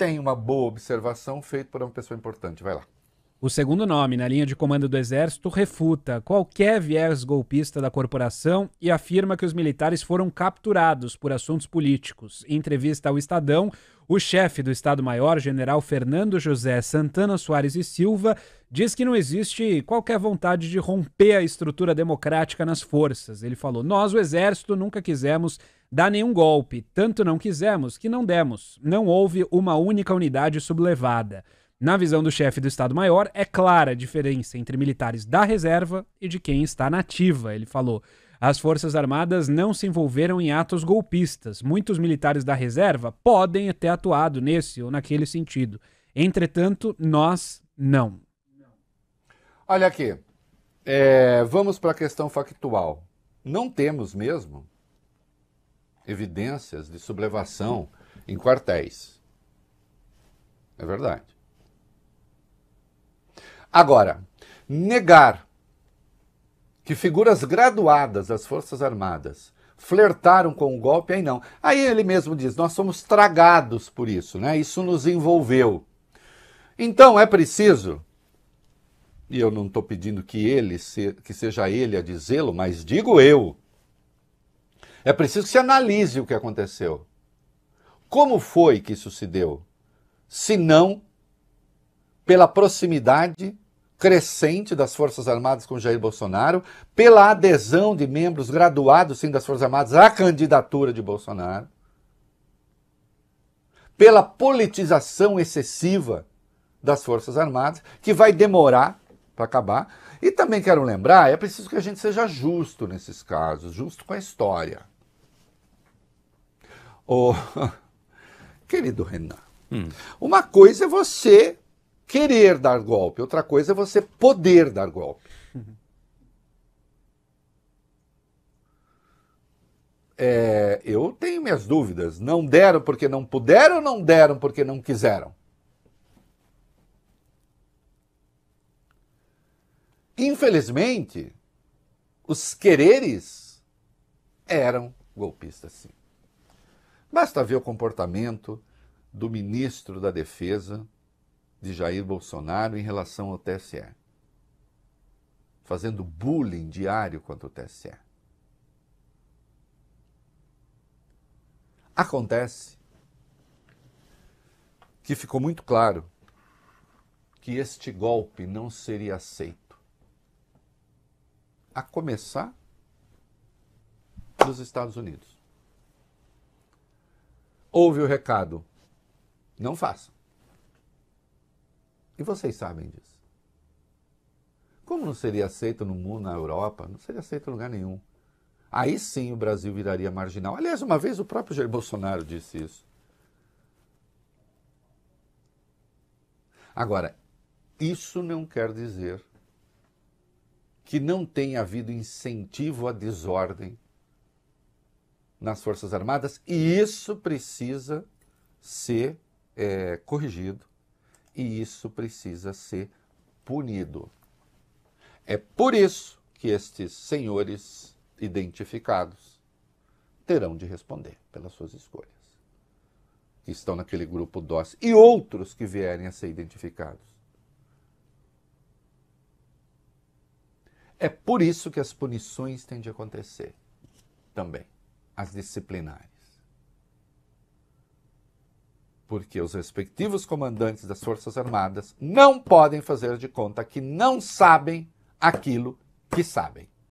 tem uma boa observação feita por uma pessoa importante. Vai lá. O segundo nome na linha de comando do Exército refuta qualquer viés golpista da corporação e afirma que os militares foram capturados por assuntos políticos. Em entrevista ao Estadão, o chefe do Estado-Maior, general Fernando José Santana Soares e Silva, diz que não existe qualquer vontade de romper a estrutura democrática nas forças. Ele falou: Nós, o Exército, nunca quisemos dar nenhum golpe, tanto não quisemos que não demos. Não houve uma única unidade sublevada. Na visão do chefe do Estado-Maior, é clara a diferença entre militares da reserva e de quem está na Ele falou: as Forças Armadas não se envolveram em atos golpistas. Muitos militares da reserva podem ter atuado nesse ou naquele sentido. Entretanto, nós não. Olha aqui. É, vamos para a questão factual. Não temos mesmo evidências de sublevação em quartéis. É verdade. Agora, negar que figuras graduadas das Forças Armadas flertaram com o golpe, aí não. Aí ele mesmo diz: nós somos tragados por isso, né? Isso nos envolveu. Então é preciso, e eu não estou pedindo que ele se, que seja ele a dizê-lo, mas digo eu. É preciso que se analise o que aconteceu. Como foi que isso se deu? Se não pela proximidade crescente das Forças Armadas com Jair Bolsonaro, pela adesão de membros graduados sim das Forças Armadas à candidatura de Bolsonaro, pela politização excessiva das Forças Armadas, que vai demorar para acabar. E também quero lembrar, é preciso que a gente seja justo nesses casos, justo com a história. O oh, querido Renan, hum. uma coisa é você querer dar golpe, outra coisa é você poder dar golpe. Uhum. É, eu tenho minhas dúvidas. Não deram porque não puderam, não deram porque não quiseram. Infelizmente, os quereres eram golpistas, sim. Basta ver o comportamento do ministro da Defesa, de Jair Bolsonaro em relação ao TSE, fazendo bullying diário contra o TSE. Acontece que ficou muito claro que este golpe não seria aceito, a começar dos Estados Unidos. Houve o recado: não façam. E vocês sabem disso. Como não seria aceito no mundo, na Europa, não seria aceito em lugar nenhum. Aí sim o Brasil viraria marginal. Aliás, uma vez o próprio Jair Bolsonaro disse isso. Agora, isso não quer dizer que não tenha havido incentivo à desordem nas Forças Armadas, e isso precisa ser é, corrigido e isso precisa ser punido. É por isso que estes senhores identificados terão de responder pelas suas escolhas. Que estão naquele grupo DOS e outros que vierem a ser identificados. É por isso que as punições têm de acontecer também, as disciplinares porque os respectivos comandantes das Forças Armadas não podem fazer de conta que não sabem aquilo que sabem.